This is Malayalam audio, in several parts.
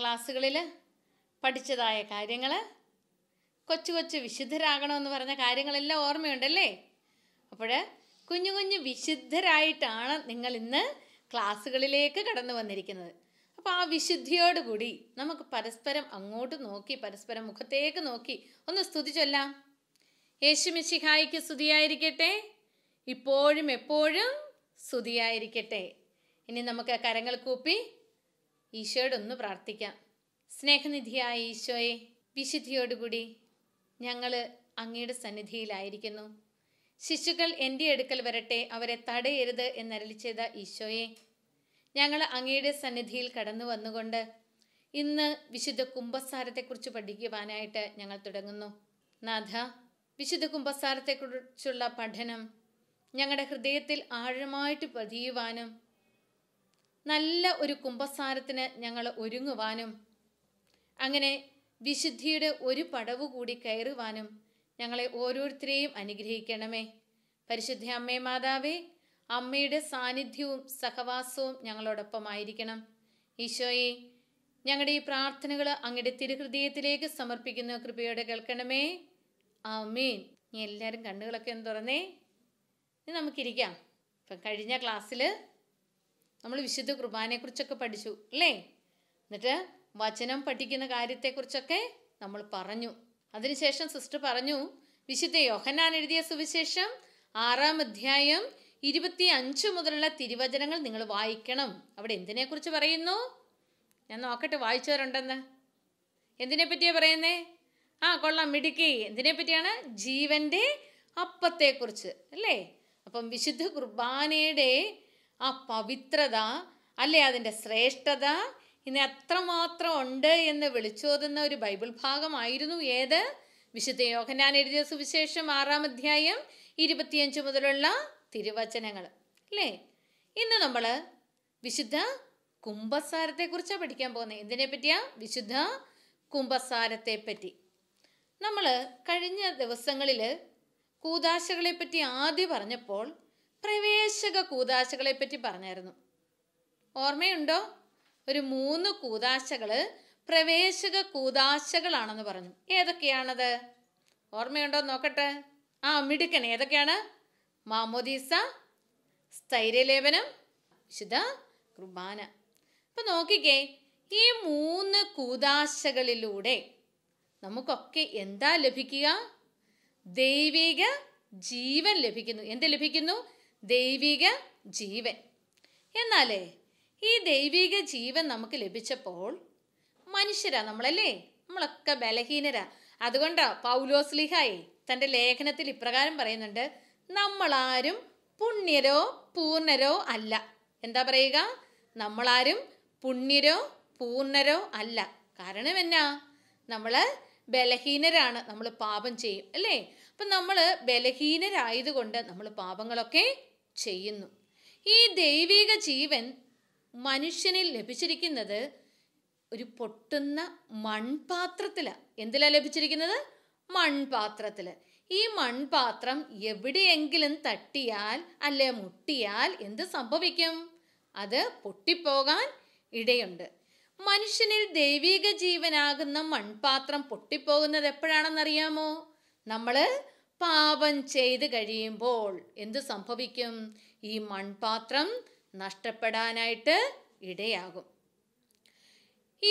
ക്ലാസ്സുകളിൽ പഠിച്ചതായ കാര്യങ്ങൾ കൊച്ചു കൊച്ചു വിശുദ്ധരാകണമെന്ന് പറഞ്ഞ കാര്യങ്ങളെല്ലാം ഓർമ്മയുണ്ടല്ലേ അപ്പോൾ കുഞ്ഞു കുഞ്ഞു വിശുദ്ധരായിട്ടാണ് നിങ്ങൾ ഇന്ന് ക്ലാസ്സുകളിലേക്ക് കടന്നു വന്നിരിക്കുന്നത് അപ്പോൾ ആ വിശുദ്ധിയോടുകൂടി നമുക്ക് പരസ്പരം അങ്ങോട്ട് നോക്കി പരസ്പരം മുഖത്തേക്ക് നോക്കി ഒന്ന് സ്തുതി ചൊല്ലാം യേശുമിശിഹായിക്ക് സ്തുതിയായിരിക്കട്ടെ ഇപ്പോഴും എപ്പോഴും സ്തുതിയായിരിക്കട്ടെ ഇനി നമുക്ക് കരങ്ങൾ കൂപ്പി ഈശോയോടൊന്ന് പ്രാർത്ഥിക്കാം സ്നേഹനിധിയായ ഈശോയെ വിശുദ്ധിയോടുകൂടി ഞങ്ങൾ അങ്ങയുടെ സന്നിധിയിലായിരിക്കുന്നു ശിശുക്കൾ എൻ്റെ അടുക്കൽ വരട്ടെ അവരെ തടയരുത് എന്നരളി ചെയ്ത ഈശോയെ ഞങ്ങൾ അങ്ങയുടെ സന്നിധിയിൽ കടന്നു വന്നുകൊണ്ട് ഇന്ന് വിശുദ്ധ കുംഭസാരത്തെക്കുറിച്ച് പഠിക്കുവാനായിട്ട് ഞങ്ങൾ തുടങ്ങുന്നു നാഥ വിശുദ്ധ കുംഭസാരത്തെക്കുറിച്ചുള്ള പഠനം ഞങ്ങളുടെ ഹൃദയത്തിൽ ആഴമായിട്ട് പതിയുവാനും നല്ല ഒരു കുംഭസാരത്തിന് ഞങ്ങൾ ഒരുങ്ങുവാനും അങ്ങനെ വിശുദ്ധിയുടെ ഒരു പടവ് കൂടി കയറുവാനും ഞങ്ങളെ ഓരോരുത്തരെയും അനുഗ്രഹിക്കണമേ പരിശുദ്ധ അമ്മേ മാതാവേ അമ്മയുടെ സാന്നിധ്യവും സഹവാസവും ഞങ്ങളോടൊപ്പമായിരിക്കണം ഈശോയെ ഞങ്ങളുടെ ഈ പ്രാർത്ഥനകൾ അങ്ങയുടെ തിരുഹൃദയത്തിലേക്ക് സമർപ്പിക്കുന്ന കൃപയോടെ കേൾക്കണമേ ആമീൻ എല്ലാവരും കണ്ണുകളൊക്കെ ഒന്ന് തുറന്നേ നമുക്കിരിക്കാം ഇപ്പം കഴിഞ്ഞ ക്ലാസ്സിൽ നമ്മൾ വിശുദ്ധ കുർബാനയെക്കുറിച്ചൊക്കെ പഠിച്ചു അല്ലേ എന്നിട്ട് വചനം പഠിക്കുന്ന കാര്യത്തെക്കുറിച്ചൊക്കെ നമ്മൾ പറഞ്ഞു അതിനുശേഷം സിസ്റ്റർ പറഞ്ഞു വിശുദ്ധ യോഹന്നാൻ എഴുതിയ സുവിശേഷം ആറാം അധ്യായം ഇരുപത്തി അഞ്ച് മുതലുള്ള തിരുവചനങ്ങൾ നിങ്ങൾ വായിക്കണം അവിടെ എന്തിനെക്കുറിച്ച് പറയുന്നു ഞാൻ നോക്കട്ടെ വായിച്ചവരുണ്ടെന്ന് എന്തിനെ പറ്റിയാ പറയുന്നേ ആ കൊള്ളാം മിടുക്കി എന്തിനെ പറ്റിയാണ് ജീവന്റെ അപ്പത്തെക്കുറിച്ച് അല്ലേ അപ്പം വിശുദ്ധ കുർബാനയുടെ ആ പവിത്രത അല്ലെ അതിൻ്റെ ശ്രേഷ്ഠത ഇന്ന് എത്രമാത്രം ഉണ്ട് എന്ന് വിളിച്ചോതുന്ന ഒരു ബൈബിൾ ഭാഗമായിരുന്നു ഏത് വിശുദ്ധ ഞാൻ എഴുതിയ സുവിശേഷം ആറാം അധ്യായം ഇരുപത്തിയഞ്ച് മുതലുള്ള തിരുവചനങ്ങൾ അല്ലേ ഇന്ന് നമ്മൾ വിശുദ്ധ കുറിച്ചാണ് പഠിക്കാൻ പോകുന്നത് എന്തിനെ പറ്റിയാ വിശുദ്ധ കുംഭസാരത്തെ പറ്റി നമ്മൾ കഴിഞ്ഞ ദിവസങ്ങളിൽ കൂതാശകളെ പറ്റി ആദ്യം പറഞ്ഞപ്പോൾ പ്രവേശക കൂതാശകളെ പറ്റി പറഞ്ഞായിരുന്നു ഓർമ്മയുണ്ടോ ഒരു മൂന്ന് കൂതാശകള് പ്രവേശക കൂതാശകളാണെന്ന് പറഞ്ഞു ഏതൊക്കെയാണത് ഓർമ്മയുണ്ടോ നോക്കട്ടെ ആ മിടുക്കൻ ഏതൊക്കെയാണ് മാമോദീസ സ്ഥൈര്യലേപനം ശുദ്ധ കുർബാന അപ്പൊ നോക്കിക്കേ ഈ മൂന്ന് കൂതാശകളിലൂടെ നമുക്കൊക്കെ എന്താ ലഭിക്കുക ദൈവിക ജീവൻ ലഭിക്കുന്നു എന്ത് ലഭിക്കുന്നു ദൈവിക ജീവൻ എന്നാലേ ഈ ദൈവിക ജീവൻ നമുക്ക് ലഭിച്ചപ്പോൾ മനുഷ്യരാ നമ്മളല്ലേ നമ്മളൊക്കെ ബലഹീനരാ അതുകൊണ്ടാ പൗലോസ്ലിഹായി തൻ്റെ ലേഖനത്തിൽ ഇപ്രകാരം പറയുന്നുണ്ട് നമ്മളാരും പുണ്യരോ പൂർണ്ണരോ അല്ല എന്താ പറയുക നമ്മളാരും പുണ്യരോ പൂർണ്ണരോ അല്ല കാരണം എന്നാ നമ്മൾ ബലഹീനരാണ് നമ്മൾ പാപം ചെയ്യും അല്ലേ അപ്പം നമ്മൾ ബലഹീനരായതുകൊണ്ട് നമ്മൾ പാപങ്ങളൊക്കെ ചെയ്യുന്നു ഈ ദൈവിക ജീവൻ മനുഷ്യനിൽ ലഭിച്ചിരിക്കുന്നത് ഒരു പൊട്ടുന്ന മൺപാത്രത്തിലാണ് എന്തിലാ ലഭിച്ചിരിക്കുന്നത് മൺപാത്രത്തിൽ ഈ മൺപാത്രം എവിടെയെങ്കിലും തട്ടിയാൽ അല്ലെ മുട്ടിയാൽ എന്ത് സംഭവിക്കും അത് പൊട്ടിപ്പോകാൻ ഇടയുണ്ട് മനുഷ്യനിൽ ദൈവിക ജീവനാകുന്ന മൺപാത്രം പൊട്ടിപ്പോകുന്നത് എപ്പോഴാണെന്നറിയാമോ നമ്മൾ പാപം ചെയ്ത് കഴിയുമ്പോൾ എന്ത് സംഭവിക്കും ഈ മൺപാത്രം നഷ്ടപ്പെടാനായിട്ട് ഇടയാകും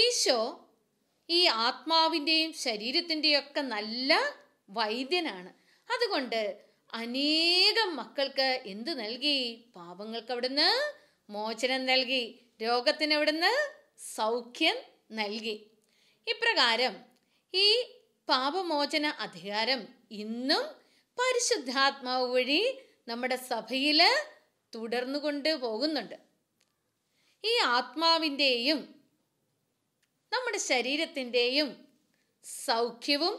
ഈശോ ഈ ആത്മാവിൻ്റെയും ശരീരത്തിൻ്റെയൊക്കെ നല്ല വൈദ്യനാണ് അതുകൊണ്ട് അനേകം മക്കൾക്ക് എന്ത് നൽകി പാപങ്ങൾക്ക് അവിടുന്ന് മോചനം നൽകി രോഗത്തിന് അവിടുന്ന് സൗഖ്യം നൽകി ഇപ്രകാരം ഈ പാപമോചന അധികാരം ഇന്നും പരിശുദ്ധാത്മാവ് വഴി നമ്മുടെ സഭയിൽ തുടർന്നു കൊണ്ട് പോകുന്നുണ്ട് ഈ ആത്മാവിൻ്റെയും നമ്മുടെ ശരീരത്തിൻ്റെയും സൗഖ്യവും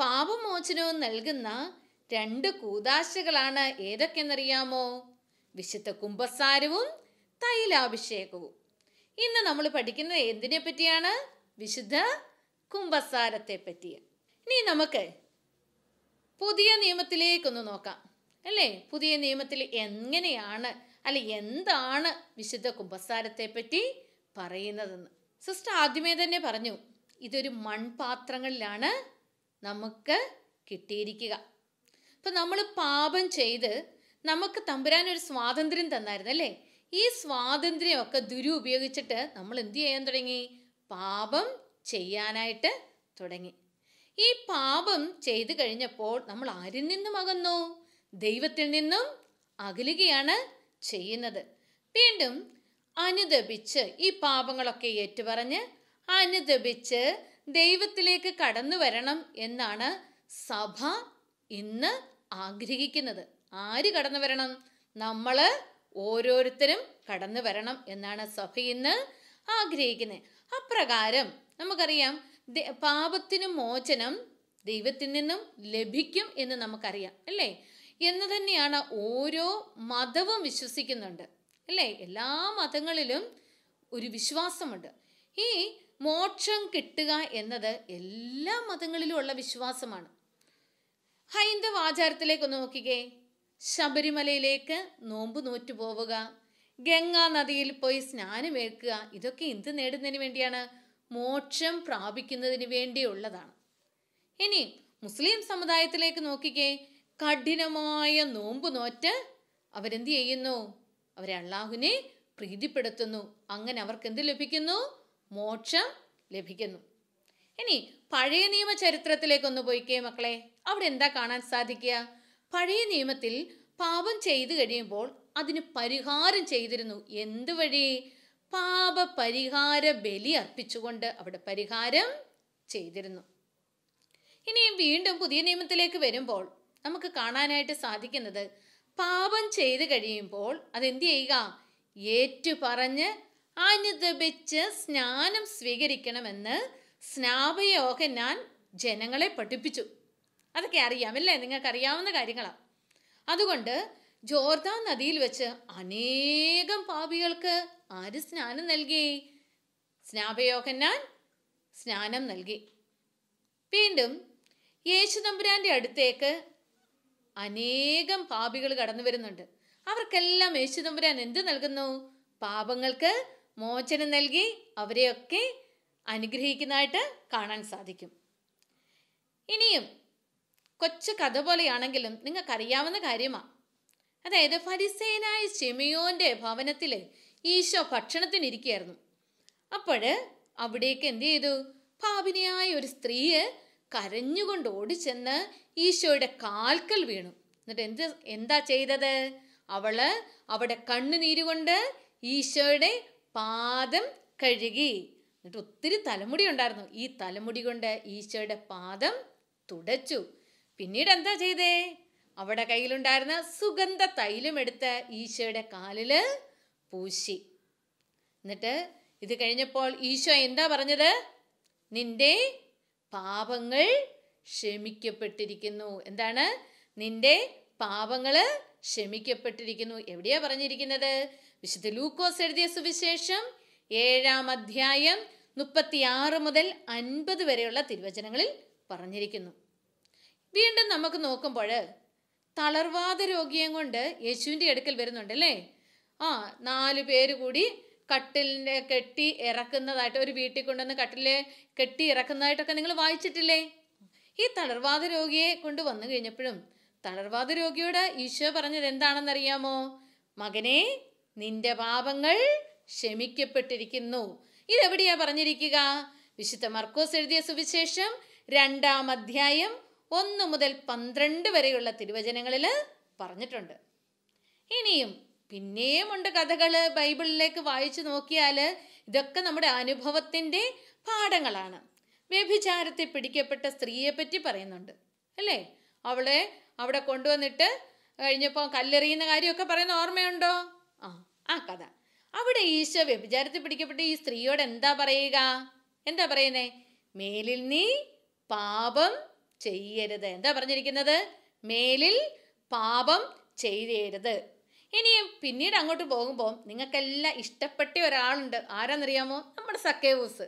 പാപമോചനവും നൽകുന്ന രണ്ട് കൂതാശകളാണ് ഏതൊക്കെയെന്നറിയാമോ വിശുദ്ധ കുംഭസാരവും തൈലാഭിഷേകവും ഇന്ന് നമ്മൾ പഠിക്കുന്നത് എന്തിനെ പറ്റിയാണ് വിശുദ്ധ കുംഭസാരത്തെ പറ്റി ഇനി നമുക്ക് പുതിയ നിയമത്തിലേക്കൊന്ന് നോക്കാം അല്ലേ പുതിയ നിയമത്തിൽ എങ്ങനെയാണ് അല്ലെ എന്താണ് വിശുദ്ധ കുമ്പസാരത്തെ പറ്റി പറയുന്നതെന്ന് സിസ്റ്റർ ആദ്യമേ തന്നെ പറഞ്ഞു ഇതൊരു മൺപാത്രങ്ങളിലാണ് നമുക്ക് കിട്ടിയിരിക്കുക ഇപ്പം നമ്മൾ പാപം ചെയ്ത് നമുക്ക് തമ്പുരാൻ ഒരു സ്വാതന്ത്ര്യം തന്നായിരുന്നു അല്ലേ ഈ സ്വാതന്ത്ര്യമൊക്കെ ദുരുപയോഗിച്ചിട്ട് നമ്മൾ എന്ത് ചെയ്യാൻ തുടങ്ങി പാപം ചെയ്യാനായിട്ട് തുടങ്ങി ഈ പാപം ചെയ്തു കഴിഞ്ഞപ്പോൾ നമ്മൾ ആരിൽ നിന്നും അകന്നു ദൈവത്തിൽ നിന്നും അകലുകയാണ് ചെയ്യുന്നത് വീണ്ടും അനുദപിച്ച് ഈ പാപങ്ങളൊക്കെ ഏറ്റുപറഞ്ഞ് അനുദപിച്ച് ദൈവത്തിലേക്ക് കടന്നു വരണം എന്നാണ് സഭ ഇന്ന് ആഗ്രഹിക്കുന്നത് ആര് കടന്നു വരണം നമ്മൾ ഓരോരുത്തരും കടന്നു വരണം എന്നാണ് സഭ ഇന്ന് ആഗ്രഹിക്കുന്നത് അപ്രകാരം നമുക്കറിയാം പാപത്തിന് മോചനം ദൈവത്തിൽ നിന്നും ലഭിക്കും എന്ന് നമുക്കറിയാം അല്ലേ എന്ന് തന്നെയാണ് ഓരോ മതവും വിശ്വസിക്കുന്നുണ്ട് അല്ലേ എല്ലാ മതങ്ങളിലും ഒരു വിശ്വാസമുണ്ട് ഈ മോക്ഷം കിട്ടുക എന്നത് എല്ലാ മതങ്ങളിലും ഉള്ള വിശ്വാസമാണ് ഹൈന്ദവ ആചാരത്തിലേക്കൊന്ന് നോക്കിക്കേ ശബരിമലയിലേക്ക് നോമ്പ് നോറ്റു പോവുക ഗംഗാ നദിയിൽ പോയി സ്നാനമേൽക്കുക ഇതൊക്കെ എന്ത് നേടുന്നതിന് വേണ്ടിയാണ് മോക്ഷം പ്രാപിക്കുന്നതിന് വേണ്ടിയുള്ളതാണ് ഇനി മുസ്ലിം സമുദായത്തിലേക്ക് നോക്കിക്കേ കഠിനമായ നോമ്പ് നോറ്റ് അവരെന്ത് ചെയ്യുന്നു അവരെ അള്ളാഹുവിനെ പ്രീതിപ്പെടുത്തുന്നു അങ്ങനെ അവർക്ക് എന്ത് ലഭിക്കുന്നു മോക്ഷം ലഭിക്കുന്നു ഇനി പഴയ നിയമ ചരിത്രത്തിലേക്കൊന്ന് പോയിക്കേ മക്കളെ അവിടെ എന്താ കാണാൻ സാധിക്കുക പഴയ നിയമത്തിൽ പാപം ചെയ്തു കഴിയുമ്പോൾ അതിന് പരിഹാരം ചെയ്തിരുന്നു എന്തുവഴി പാപപരിഹാര ബലി അർപ്പിച്ചുകൊണ്ട് അവിടെ പരിഹാരം ചെയ്തിരുന്നു ഇനി വീണ്ടും പുതിയ നിയമത്തിലേക്ക് വരുമ്പോൾ നമുക്ക് കാണാനായിട്ട് സാധിക്കുന്നത് പാപം ചെയ്തു കഴിയുമ്പോൾ അതെന്ത് ചെയ്യുക ഏറ്റുപറഞ്ഞ് അനുദപിച്ച് സ്നാനം സ്വീകരിക്കണമെന്ന് ഞാൻ ജനങ്ങളെ പഠിപ്പിച്ചു അതൊക്കെ അറിയാമല്ലേ നിങ്ങൾക്ക് അറിയാവുന്ന കാര്യങ്ങളാണ് അതുകൊണ്ട് ജോർദാൻ നദിയിൽ വെച്ച് അനേകം പാപികൾക്ക് ആര് സ്നാനം നൽകി സ്നാപയോഹന്നാൻ സ്നാനം നൽകി വീണ്ടും യേശു തമ്പുരാന്റെ അടുത്തേക്ക് അനേകം പാപികൾ കടന്നു വരുന്നുണ്ട് അവർക്കെല്ലാം യേശു തമ്പുരാൻ എന്ത് നൽകുന്നു പാപങ്ങൾക്ക് മോചനം നൽകി അവരെയൊക്കെ അനുഗ്രഹിക്കുന്നതായിട്ട് കാണാൻ സാധിക്കും ഇനിയും കൊച്ചു കഥ പോലെയാണെങ്കിലും നിങ്ങൾക്കറിയാവുന്ന കാര്യമാണ് അതായത് ഫരിസേനായ ഷെമിയോന്റെ ഭവനത്തിലെ ഈശോ ഭക്ഷണത്തിനിരിക്കുകയായിരുന്നു അപ്പോൾ അവിടേക്ക് എന്ത് ചെയ്തു പാപിനിയായ ഒരു സ്ത്രീയെ കരഞ്ഞുകൊണ്ട് ഓടിച്ചെന്ന് ഈശോയുടെ കാൽക്കൽ വീണു എന്നിട്ട് എന്ത് എന്താ ചെയ്തത് അവള് അവിടെ കണ്ണുനീരുകൊണ്ട് ഈശോയുടെ പാദം കഴുകി എന്നിട്ട് ഒത്തിരി തലമുടി ഉണ്ടായിരുന്നു ഈ തലമുടി കൊണ്ട് ഈശോയുടെ പാദം തുടച്ചു പിന്നീട് എന്താ ചെയ്തേ അവിടെ കയ്യിലുണ്ടായിരുന്ന സുഗന്ധ തൈലം എടുത്ത് ഈശോയുടെ കാലില് പൂശി എന്നിട്ട് ഇത് കഴിഞ്ഞപ്പോൾ ഈശോ എന്താ പറഞ്ഞത് നിന്റെ പാപങ്ങൾ ക്ഷമിക്കപ്പെട്ടിരിക്കുന്നു എന്താണ് നിന്റെ പാപങ്ങൾ ക്ഷമിക്കപ്പെട്ടിരിക്കുന്നു എവിടെയാ പറഞ്ഞിരിക്കുന്നത് വിശുദ്ധ ലൂക്കോസ് എഴുതിയ സുവിശേഷം ഏഴാം അധ്യായം മുപ്പത്തിയാറ് മുതൽ അൻപത് വരെയുള്ള തിരുവചനങ്ങളിൽ പറഞ്ഞിരിക്കുന്നു വീണ്ടും നമുക്ക് നോക്കുമ്പോൾ തളർവാദ രോഗിയെ കൊണ്ട് യേശുവിൻ്റെ അടുക്കൽ വരുന്നുണ്ട് അല്ലേ ആ നാല് പേര് കൂടി കട്ടിലിനെ കെട്ടി ഇറക്കുന്നതായിട്ട് ഒരു വീട്ടിൽ കൊണ്ടുവന്ന് കട്ടിലെ കെട്ടി ഇറക്കുന്നതായിട്ടൊക്കെ നിങ്ങൾ വായിച്ചിട്ടില്ലേ ഈ തളർവാദ രോഗിയെ കൊണ്ട് വന്നു കഴിഞ്ഞപ്പോഴും തളർവാദ രോഗിയോട് ഈശോ പറഞ്ഞത് എന്താണെന്നറിയാമോ മകനെ നിന്റെ പാപങ്ങൾ ക്ഷമിക്കപ്പെട്ടിരിക്കുന്നു ഇതെവിടെയാ പറഞ്ഞിരിക്കുക വിശുദ്ധ മർക്കോസ് എഴുതിയ സുവിശേഷം രണ്ടാം അധ്യായം ഒന്ന് മുതൽ പന്ത്രണ്ട് വരെയുള്ള തിരുവചനങ്ങളിൽ പറഞ്ഞിട്ടുണ്ട് ഇനിയും പിന്നെയും ഉണ്ട് കഥകൾ ബൈബിളിലേക്ക് വായിച്ചു നോക്കിയാൽ ഇതൊക്കെ നമ്മുടെ അനുഭവത്തിൻ്റെ പാഠങ്ങളാണ് വ്യഭിചാരത്തെ പിടിക്കപ്പെട്ട സ്ത്രീയെ പറ്റി പറയുന്നുണ്ട് അല്ലേ അവളെ അവിടെ കൊണ്ടുവന്നിട്ട് കഴിഞ്ഞപ്പോൾ കല്ലെറിയുന്ന കാര്യമൊക്കെ പറയുന്ന ഓർമ്മയുണ്ടോ ആ ആ കഥ അവിടെ ഈശോ വ്യഭിചാരത്തിൽ പിടിക്കപ്പെട്ട ഈ സ്ത്രീയോട് എന്താ പറയുക എന്താ പറയുന്നേ മേലിൽ നീ പാപം ചെയ്യരുത് എന്താ പറഞ്ഞിരിക്കുന്നത് മേലിൽ പാപം ചെയ്യരുത് ഇനിയും പിന്നീട് അങ്ങോട്ട് പോകുമ്പോൾ നിങ്ങൾക്കെല്ലാം ഇഷ്ടപ്പെട്ട ഒരാളുണ്ട് ആരാന്നറിയാമോ നമ്മുടെ സക്കേവൂസ്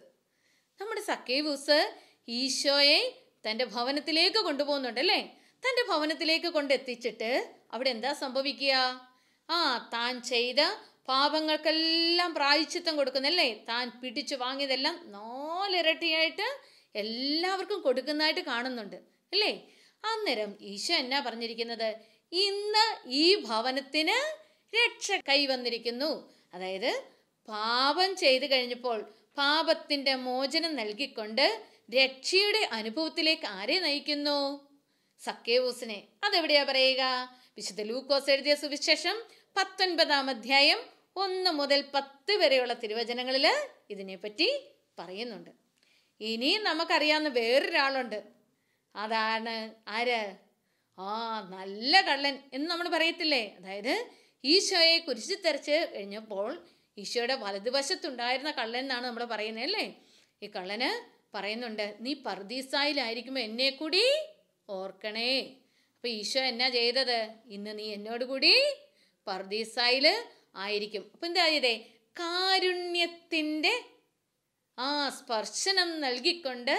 നമ്മുടെ സക്കേവൂസ് ഈശോയെ തൻ്റെ ഭവനത്തിലേക്ക് കൊണ്ടുപോകുന്നുണ്ട് അല്ലേ തൻ്റെ ഭവനത്തിലേക്ക് കൊണ്ടെത്തിച്ചിട്ട് അവിടെ എന്താ സംഭവിക്കുക ആ താൻ ചെയ്ത പാപങ്ങൾക്കെല്ലാം പ്രായച്ചിത്തം കൊടുക്കുന്നല്ലേ താൻ പിടിച്ചു വാങ്ങിയതെല്ലാം നാലിരട്ടിയായിട്ട് എല്ലാവർക്കും കൊടുക്കുന്നതായിട്ട് കാണുന്നുണ്ട് അല്ലേ അന്നേരം ഈശോ എന്നാ പറഞ്ഞിരിക്കുന്നത് ഇന്ന് ഈ ഭവനത്തിന് രക്ഷ കൈവന്നിരിക്കുന്നു അതായത് പാപം ചെയ്തു കഴിഞ്ഞപ്പോൾ പാപത്തിന്റെ മോചനം നൽകിക്കൊണ്ട് രക്ഷയുടെ അനുഭവത്തിലേക്ക് ആരെ നയിക്കുന്നു സക്കേവൂസിനെ അതെവിടെയാ പറയുക വിശുദ്ധ ലൂക്കോസ് എഴുതിയ സുവിശേഷം പത്തൊൻപതാം അധ്യായം ഒന്ന് മുതൽ പത്ത് വരെയുള്ള തിരുവചനങ്ങളിൽ ഇതിനെപ്പറ്റി പറയുന്നുണ്ട് ഇനിയും നമുക്കറിയാവുന്ന വേറൊരാളുണ്ട് അതാണ് ആര് ആ നല്ല കള്ളൻ എന്ന് നമ്മൾ പറയത്തില്ലേ അതായത് ഈശോയെ കുരിശിൽ തെറിച്ച് കഴിഞ്ഞപ്പോൾ ഈശോയുടെ വലതുവശത്തുണ്ടായിരുന്ന കള്ളൻ എന്നാണ് നമ്മൾ പറയുന്നത് അല്ലേ ഈ കള്ളന് പറയുന്നുണ്ട് നീ പർദീസായിലായിരിക്കുമ്പോൾ എന്നെ കൂടി ഓർക്കണേ അപ്പൊ ഈശോ എന്നാ ചെയ്തത് ഇന്ന് നീ എന്നോട് കൂടി പർദീസായില് ആയിരിക്കും അപ്പൊ എന്താ ചെയ്തേ കാരുണ്യത്തിൻ്റെ ആ സ്പർശനം നൽകിക്കൊണ്ട്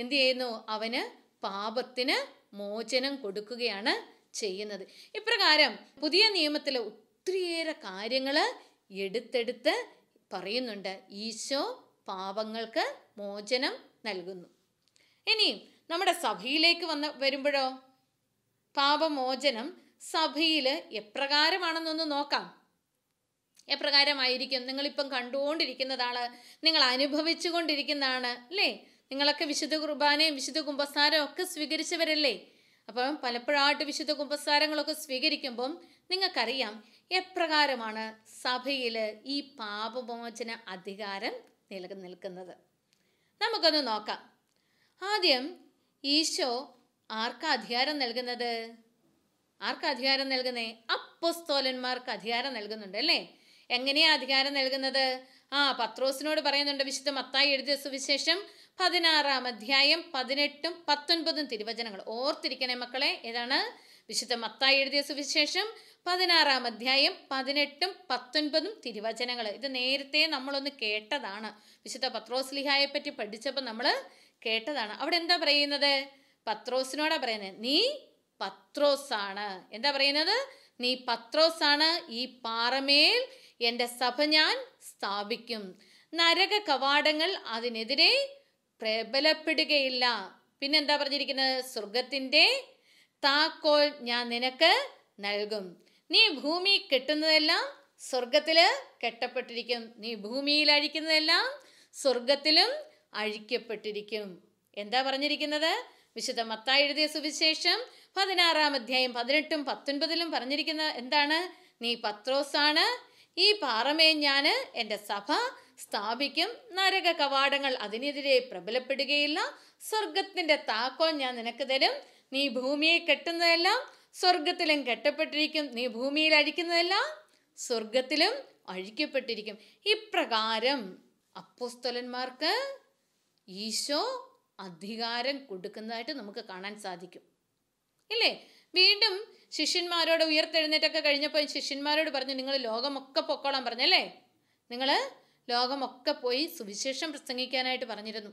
എന്തു ചെയ്യുന്നു അവന് പാപത്തിന് മോചനം കൊടുക്കുകയാണ് ചെയ്യുന്നത് ഇപ്രകാരം പുതിയ നിയമത്തിൽ ഒത്തിരിയേറെ കാര്യങ്ങൾ എടുത്തെടുത്ത് പറയുന്നുണ്ട് ഈശോ പാപങ്ങൾക്ക് മോചനം നൽകുന്നു ഇനിയും നമ്മുടെ സഭയിലേക്ക് വന്ന് വരുമ്പോഴോ പാപമോചനം സഭയിൽ എപ്രകാരമാണെന്നൊന്ന് നോക്കാം എപ്രകാരമായിരിക്കും നിങ്ങളിപ്പം കണ്ടുകൊണ്ടിരിക്കുന്നതാണ് നിങ്ങൾ അനുഭവിച്ചുകൊണ്ടിരിക്കുന്നതാണ് അല്ലേ നിങ്ങളൊക്കെ വിശുദ്ധ കുർബാനയും വിശുദ്ധ കുമ്പസാരവും ഒക്കെ സ്വീകരിച്ചവരല്ലേ അപ്പം പലപ്പോഴായിട്ട് വിശുദ്ധ കുംഭസാരങ്ങളൊക്കെ സ്വീകരിക്കുമ്പം നിങ്ങൾക്കറിയാം എപ്രകാരമാണ് സഭയിൽ ഈ പാപമോചന അധികാരം നിലനിൽക്കുന്നത് നമുക്കൊന്ന് നോക്കാം ആദ്യം ഈശോ ആർക്കാ അധികാരം നൽകുന്നത് ആർക്കാ അധികാരം നൽകുന്നേ അപ്പൊസ്തോലന്മാർക്ക് അധികാരം നൽകുന്നുണ്ട് അല്ലേ എങ്ങനെയാ അധികാരം നൽകുന്നത് ആ പത്രോസിനോട് പറയുന്നുണ്ട് വിശുദ്ധ മത്തായി എഴുതിയ സുവിശേഷം പതിനാറാം അധ്യായം പതിനെട്ടും പത്തൊൻപതും തിരുവചനങ്ങൾ ഓർത്തിരിക്കണേ മക്കളെ ഏതാണ് വിശുദ്ധ മത്തായി എഴുതിയ സുവിശേഷം പതിനാറാം അധ്യായം പതിനെട്ടും പത്തൊൻപതും തിരുവചനങ്ങൾ ഇത് നേരത്തെ നമ്മളൊന്ന് കേട്ടതാണ് വിശുദ്ധ പത്രോസ്ലിഹായെ പറ്റി പഠിച്ചപ്പോൾ നമ്മൾ കേട്ടതാണ് അവിടെ എന്താ പറയുന്നത് പത്രോസിനോടാ പറയുന്നത് നീ പത്രോസാണ് എന്താ പറയുന്നത് നീ പത്രോസാണ് ഈ പാറമേൽ എൻ്റെ സഭ ഞാൻ സ്ഥാപിക്കും നരക കവാടങ്ങൾ അതിനെതിരെ പ്രബലപ്പെടുകയില്ല പിന്നെന്താ പറഞ്ഞിരിക്കുന്നത് സ്വർഗത്തിൻ്റെ താക്കോൽ ഞാൻ നിനക്ക് നൽകും നീ ഭൂമി കെട്ടുന്നതെല്ലാം സ്വർഗത്തില് കെട്ടപ്പെട്ടിരിക്കും നീ ഭൂമിയിൽ അഴിക്കുന്നതെല്ലാം സ്വർഗത്തിലും അഴിക്കപ്പെട്ടിരിക്കും എന്താ പറഞ്ഞിരിക്കുന്നത് വിശുദ്ധ മത്താ എഴുതിയ സുവിശേഷം പതിനാറാം അധ്യായം പതിനെട്ടും പത്തൊൻപതിലും പറഞ്ഞിരിക്കുന്ന എന്താണ് നീ പത്രോസാണ് ഈ ഞാൻ എൻ്റെ സഭ സ്ഥാപിക്കും നരക കവാടങ്ങൾ അതിനെതിരെ പ്രബലപ്പെടുകയില്ല സ്വർഗത്തിൻ്റെ താക്കോൽ ഞാൻ നിനക്ക് തരും നീ ഭൂമിയെ കെട്ടുന്നതെല്ലാം സ്വർഗത്തിലും കെട്ടപ്പെട്ടിരിക്കും നീ ഭൂമിയിൽ അഴിക്കുന്നതെല്ലാം സ്വർഗത്തിലും അഴിക്കപ്പെട്ടിരിക്കും ഇപ്രകാരം അപ്പോസ്തലന്മാർക്ക് ഈശോ അധികാരം കൊടുക്കുന്നതായിട്ട് നമുക്ക് കാണാൻ സാധിക്കും ഇല്ലേ വീണ്ടും ശിഷ്യന്മാരോട് ഉയർത്തെഴുന്നേറ്റൊക്കെ കഴിഞ്ഞപ്പോൾ ശിഷ്യന്മാരോട് പറഞ്ഞു നിങ്ങൾ ലോകമൊക്കെ പൊക്കോളാൻ പറഞ്ഞല്ലേ നിങ്ങൾ ലോകമൊക്കെ പോയി സുവിശേഷം പ്രസംഗിക്കാനായിട്ട് പറഞ്ഞിരുന്നു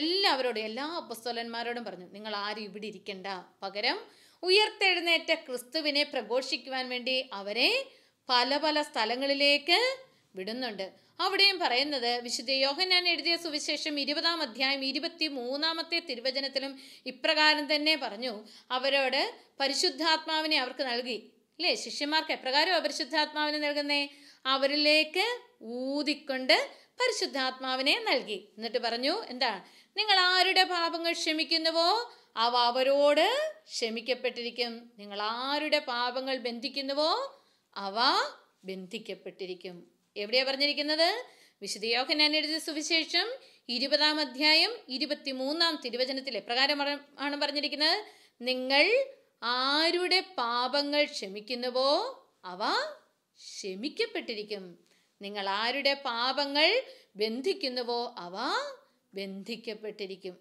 എല്ലാവരോടും എല്ലാ അപ്പസ്തോലന്മാരോടും പറഞ്ഞു നിങ്ങൾ ആരും ഇവിടെ ഇരിക്കണ്ട പകരം ഉയർത്തെഴുന്നേറ്റ ക്രിസ്തുവിനെ പ്രഘോഷിക്കുവാൻ വേണ്ടി അവരെ പല പല സ്ഥലങ്ങളിലേക്ക് വിടുന്നുണ്ട് അവിടെയും പറയുന്നത് വിശുദ്ധ യോഹന്നാൻ എഴുതിയ സുവിശേഷം ഇരുപതാം അധ്യായം ഇരുപത്തി മൂന്നാമത്തെ തിരുവചനത്തിലും ഇപ്രകാരം തന്നെ പറഞ്ഞു അവരോട് പരിശുദ്ധാത്മാവിനെ അവർക്ക് നൽകി അല്ലേ ശിഷ്യന്മാർക്ക് എപ്രകാരം അപരിശുദ്ധാത്മാവിനെ നൽകുന്നേ അവരിലേക്ക് ഊതിക്കൊണ്ട് പരിശുദ്ധാത്മാവിനെ നൽകി എന്നിട്ട് പറഞ്ഞു എന്താ നിങ്ങൾ ആരുടെ പാപങ്ങൾ ക്ഷമിക്കുന്നുവോ അവ അവരോട് ക്ഷമിക്കപ്പെട്ടിരിക്കും നിങ്ങൾ ആരുടെ പാപങ്ങൾ ബന്ധിക്കുന്നുവോ അവ ബന്ധിക്കപ്പെട്ടിരിക്കും എവിടെയാ പറഞ്ഞിരിക്കുന്നത് വിശുദ്ധ ഞാൻ എഴുതിയ സുവിശേഷം ഇരുപതാം അധ്യായം ഇരുപത്തിമൂന്നാം തിരുവചനത്തിൽ ആണ് പറഞ്ഞിരിക്കുന്നത് നിങ്ങൾ ആരുടെ പാപങ്ങൾ ക്ഷമിക്കുന്നുവോ അവ ക്ഷമിക്കപ്പെട്ടിരിക്കും നിങ്ങൾ ആരുടെ പാപങ്ങൾ ബന്ധിക്കുന്നുവോ അവ ബന്ധിക്കപ്പെട്ടിരിക്കും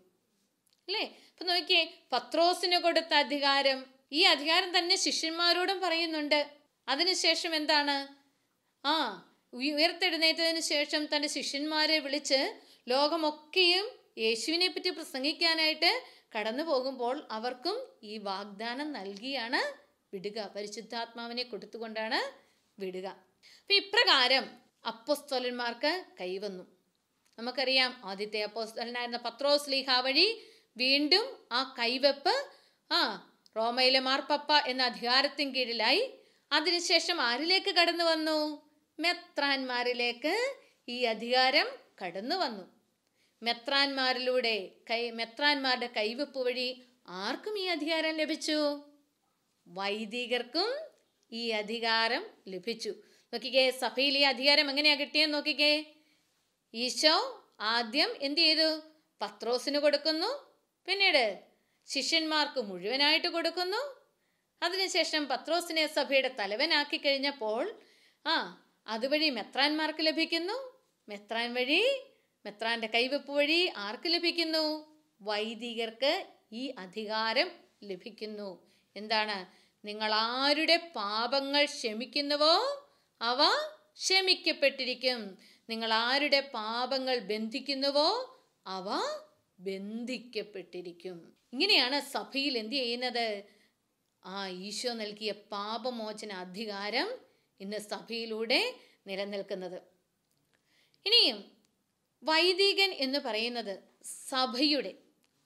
അല്ലേ അപ്പൊ നോക്കിയേ പത്രോസിന് കൊടുത്ത അധികാരം ഈ അധികാരം തന്നെ ശിഷ്യന്മാരോടും പറയുന്നുണ്ട് അതിനുശേഷം എന്താണ് ആ ഉയർത്തെഴുന്നേറ്റതിന് ശേഷം തൻ്റെ ശിഷ്യന്മാരെ വിളിച്ച് ലോകമൊക്കെയും യേശുവിനെ പറ്റി പ്രസംഗിക്കാനായിട്ട് കടന്നു പോകുമ്പോൾ അവർക്കും ഈ വാഗ്ദാനം നൽകിയാണ് വിടുക പരിശുദ്ധാത്മാവിനെ കൊടുത്തുകൊണ്ടാണ് വിടുക അപ്പം ഇപ്രകാരം അപ്പോസ്തോലന്മാർക്ക് കൈവന്നു നമുക്കറിയാം ആദ്യത്തെ അപ്പോസ്തോലനായിരുന്ന പത്രോസ് ലീഹ വഴി വീണ്ടും ആ കൈവെപ്പ് ആ റോമയിലെ മാർപ്പപ്പ എന്ന അധികാരത്തിൻ കീഴിലായി അതിനുശേഷം ആരിലേക്ക് കടന്നു വന്നു മെത്രാന്മാരിലേക്ക് ഈ അധികാരം കടന്നു വന്നു മെത്രാന്മാരിലൂടെ കൈ മെത്രാന്മാരുടെ കൈവെപ്പ് വഴി ആർക്കും ഈ അധികാരം ലഭിച്ചു വൈദികർക്കും ഈ അധികാരം ലഭിച്ചു നോക്കിക്കേ സഭയിൽ ഈ അധികാരം എങ്ങനെയാ കിട്ടിയെന്ന് നോക്കിക്കേ ഈശോ ആദ്യം എന്ത് ചെയ്തു പത്രോസിന് കൊടുക്കുന്നു പിന്നീട് ശിഷ്യന്മാർക്ക് മുഴുവനായിട്ട് കൊടുക്കുന്നു അതിനുശേഷം പത്രോസിനെ സഭയുടെ തലവനാക്കി കഴിഞ്ഞപ്പോൾ ആ അതുവഴി മെത്രാൻമാർക്ക് ലഭിക്കുന്നു മെത്രാൻ വഴി മെത്രാന്റെ കൈവെപ്പ് വഴി ആർക്ക് ലഭിക്കുന്നു വൈദികർക്ക് ഈ അധികാരം ലഭിക്കുന്നു എന്താണ് നിങ്ങൾ ആരുടെ പാപങ്ങൾ ക്ഷമിക്കുന്നുവോ അവ ക്ഷമിക്കപ്പെട്ടിരിക്കും നിങ്ങൾ ആരുടെ പാപങ്ങൾ ബന്ധിക്കുന്നുവോ അവ ബന്ധിക്കപ്പെട്ടിരിക്കും ഇങ്ങനെയാണ് സഭയിൽ എന്ത് ചെയ്യുന്നത് ആ ഈശോ നൽകിയ പാപമോചന അധികാരം ഇന്ന് സഭയിലൂടെ നിലനിൽക്കുന്നത് ഇനിയും വൈദികൻ എന്ന് പറയുന്നത് സഭയുടെ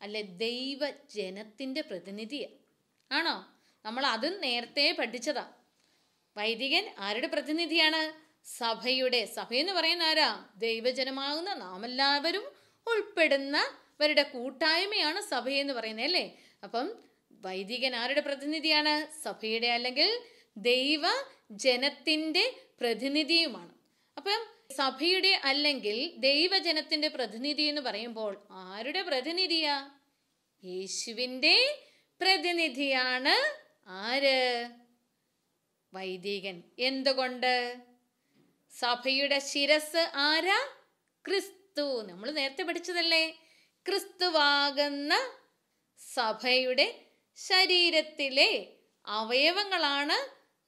അല്ലെ ദൈവജനത്തിൻ്റെ പ്രതിനിധിയാണ് ആണോ നമ്മൾ അതും നേരത്തെ പഠിച്ചതാ വൈദികൻ ആരുടെ പ്രതിനിധിയാണ് സഭയുടെ എന്ന് പറയുന്ന ആരാ ദൈവജനമാകുന്ന നാം എല്ലാവരും ഉൾപ്പെടുന്നവരുടെ കൂട്ടായ്മയാണ് സഭയെന്ന് പറയുന്നത് അല്ലേ അപ്പം വൈദികൻ ആരുടെ പ്രതിനിധിയാണ് സഭയുടെ അല്ലെങ്കിൽ ദൈവ ജനത്തിൻ്റെ പ്രതിനിധിയുമാണ് അപ്പം സഭയുടെ അല്ലെങ്കിൽ ദൈവജനത്തിൻ്റെ പ്രതിനിധി എന്ന് പറയുമ്പോൾ ആരുടെ പ്രതിനിധിയാ യേശുവിൻ്റെ പ്രതിനിധിയാണ് ആര് വൈദികൻ എന്തുകൊണ്ട് സഭയുടെ ശിരസ് ആരാ ക്രിസ്തു നമ്മൾ നേരത്തെ പഠിച്ചതല്ലേ ക്രിസ്തുവാകുന്ന സഭയുടെ ശരീരത്തിലെ അവയവങ്ങളാണ്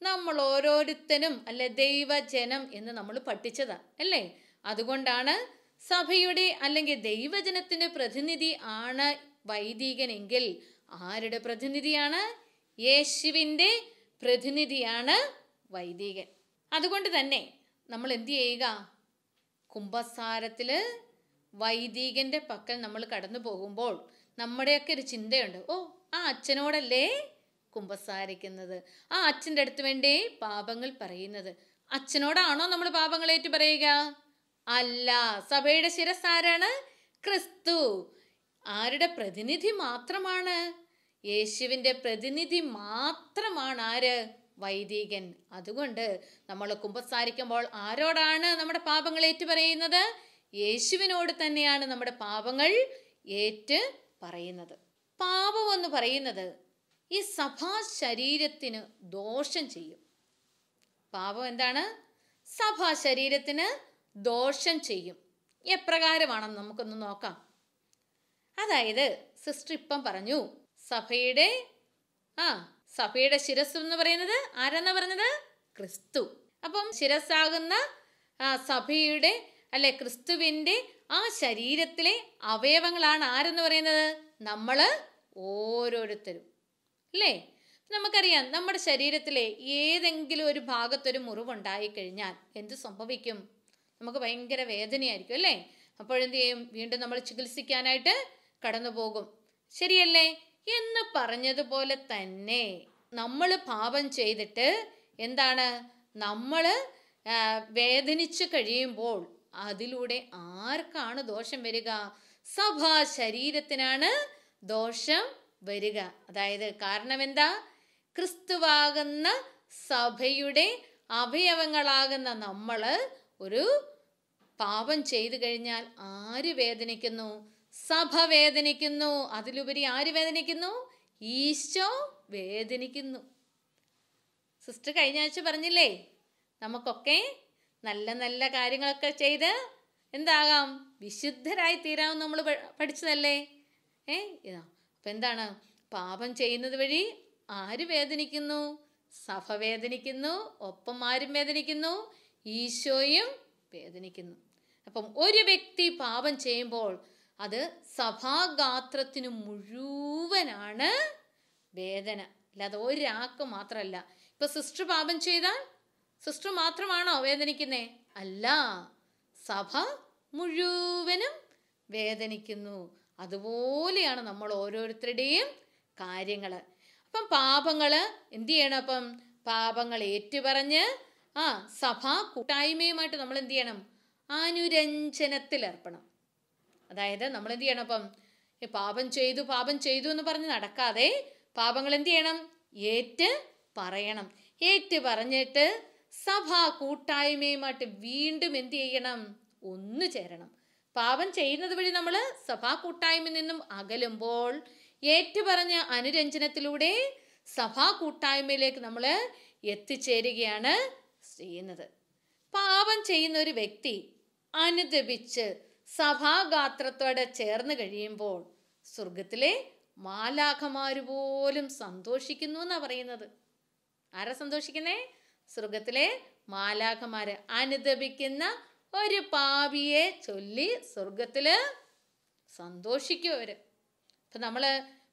നമ്മൾ ഓരോരുത്തരും അല്ലെ ദൈവജനം എന്ന് നമ്മൾ പഠിച്ചതാ അല്ലേ അതുകൊണ്ടാണ് സഭയുടെ അല്ലെങ്കിൽ ദൈവജനത്തിൻ്റെ പ്രതിനിധി ആണ് വൈദികനെങ്കിൽ ആരുടെ പ്രതിനിധിയാണ് യേശുവിൻ്റെ പ്രതിനിധിയാണ് വൈദികൻ അതുകൊണ്ട് തന്നെ നമ്മൾ എന്ത് ചെയ്യുക കുംഭസാരത്തിൽ വൈദികൻ്റെ പക്കൽ നമ്മൾ കടന്നു പോകുമ്പോൾ നമ്മുടെയൊക്കെ ഒരു ചിന്തയുണ്ട് ഓ ആ അച്ഛനോടല്ലേ കുമ്പസാരിക്കുന്നത് ആ അച്ഛൻ്റെ അടുത്ത് വേണ്ടേ പാപങ്ങൾ പറയുന്നത് അച്ഛനോടാണോ നമ്മൾ പാപങ്ങൾ ഏറ്റു പറയുക അല്ല സഭയുടെ ശിരസ് ആരാണ് ക്രിസ്തു ആരുടെ പ്രതിനിധി മാത്രമാണ് യേശുവിൻ്റെ പ്രതിനിധി മാത്രമാണ് ആര് വൈദികൻ അതുകൊണ്ട് നമ്മൾ കുമ്പസാരിക്കുമ്പോൾ ആരോടാണ് നമ്മുടെ പാപങ്ങൾ ഏറ്റു പറയുന്നത് യേശുവിനോട് തന്നെയാണ് നമ്മുടെ പാപങ്ങൾ ഏറ്റ് പറയുന്നത് പാപം എന്ന് പറയുന്നത് ഈ സഭാ ശരീരത്തിന് ദോഷം ചെയ്യും പാപം എന്താണ് സഭാ ശരീരത്തിന് ദോഷം ചെയ്യും എപ്രകാരമാണെന്ന് നമുക്കൊന്ന് നോക്കാം അതായത് സിസ്റ്റർ ഇപ്പം പറഞ്ഞു സഭയുടെ ആ സഭയുടെ ശിരസ് എന്ന് പറയുന്നത് ആരെന്ന പറഞ്ഞത് ക്രിസ്തു അപ്പം ശിരസാകുന്ന സഭയുടെ അല്ലെ ക്രിസ്തുവിൻ്റെ ആ ശരീരത്തിലെ അവയവങ്ങളാണ് ആരെന്ന് പറയുന്നത് നമ്മൾ ഓരോരുത്തരും അല്ലേ നമുക്കറിയാം നമ്മുടെ ശരീരത്തിലെ ഏതെങ്കിലും ഒരു ഭാഗത്തൊരു മുറിവുണ്ടായി കഴിഞ്ഞാൽ എന്ത് സംഭവിക്കും നമുക്ക് ഭയങ്കര വേദനയായിരിക്കും അല്ലേ അപ്പോഴെന്ത് ചെയ്യും വീണ്ടും നമ്മൾ ചികിത്സിക്കാനായിട്ട് കടന്നു പോകും ശരിയല്ലേ എന്ന് പറഞ്ഞതുപോലെ തന്നെ നമ്മൾ പാപം ചെയ്തിട്ട് എന്താണ് നമ്മൾ വേദനിച്ചു കഴിയുമ്പോൾ അതിലൂടെ ആർക്കാണ് ദോഷം വരിക സഭാ ശരീരത്തിനാണ് ദോഷം വരിക അതായത് കാരണം എന്താ ക്രിസ്തുവാകുന്ന സഭയുടെ അവയവങ്ങളാകുന്ന നമ്മൾ ഒരു പാപം ചെയ്തു കഴിഞ്ഞാൽ ആര് വേദനിക്കുന്നു സഭ വേദനിക്കുന്നു അതിലുപരി ആര് വേദനിക്കുന്നു ഈശോ വേദനിക്കുന്നു സിസ്റ്റർ കഴിഞ്ഞ ആഴ്ച പറഞ്ഞില്ലേ നമുക്കൊക്കെ നല്ല നല്ല കാര്യങ്ങളൊക്കെ ചെയ്ത് എന്താകാം വിശുദ്ധരായി തീരാമെന്ന് നമ്മൾ പഠിച്ചതല്ലേ ഏ ഇതാ അപ്പം എന്താണ് പാപം ചെയ്യുന്നത് വഴി ആര് വേദനിക്കുന്നു സഭ വേദനിക്കുന്നു ഒപ്പം ആരും വേദനിക്കുന്നു ഈശോയും വേദനിക്കുന്നു അപ്പം ഒരു വ്യക്തി പാപം ചെയ്യുമ്പോൾ അത് സഭാഗാത്രത്തിന് മുഴുവനാണ് വേദന അല്ലാതെ ഒരാൾക്ക് മാത്രമല്ല ഇപ്പൊ സിസ്റ്റർ പാപം ചെയ്താൽ സിസ്റ്റർ മാത്രമാണോ വേദനിക്കുന്നേ അല്ല സഭ മുഴുവനും വേദനിക്കുന്നു അതുപോലെയാണ് നമ്മൾ ഓരോരുത്തരുടെയും കാര്യങ്ങൾ അപ്പം പാപങ്ങൾ എന്തു ചെയ്യണം അപ്പം പാപങ്ങൾ ഏറ്റുപറഞ്ഞ് ആ സഭാ കൂട്ടായ്മയുമായിട്ട് നമ്മൾ എന്തു ചെയ്യണം അനുരഞ്ജനത്തിൽ ഏർപ്പെടണം അതായത് നമ്മൾ എന്ത് ചെയ്യണം അപ്പം പാപം ചെയ്തു പാപം ചെയ്തു എന്ന് പറഞ്ഞ് നടക്കാതെ പാപങ്ങൾ എന്ത് ചെയ്യണം ഏറ്റ് പറയണം ഏറ്റ് പറഞ്ഞിട്ട് സഭാ കൂട്ടായ്മയുമായിട്ട് വീണ്ടും എന്ത് ചെയ്യണം ഒന്നു ചേരണം പാപം ചെയ്യുന്നത് വഴി നമ്മൾ സഭാ കൂട്ടായ്മയിൽ നിന്നും അകലുമ്പോൾ ഏറ്റുപറഞ്ഞ അനുരഞ്ജനത്തിലൂടെ സഭാ കൂട്ടായ്മയിലേക്ക് നമ്മൾ എത്തിച്ചേരുകയാണ് ചെയ്യുന്നത് പാപം ചെയ്യുന്ന ഒരു വ്യക്തി അനുദപിച്ച് സഭാഗാത്രത്തോടെ ചേർന്ന് കഴിയുമ്പോൾ സ്വർഗത്തിലെ മാലാഖമാര് പോലും സന്തോഷിക്കുന്നു എന്നാ പറയുന്നത് ആരാ സന്തോഷിക്കുന്നേ സ്വർഗത്തിലെ മാലാഖമാര് അനുദപിക്കുന്ന ഒരു പാപിയെ ചൊല്ലി സ്വർഗത്തില് സന്തോഷിക്കും അവര് അപ്പൊ നമ്മൾ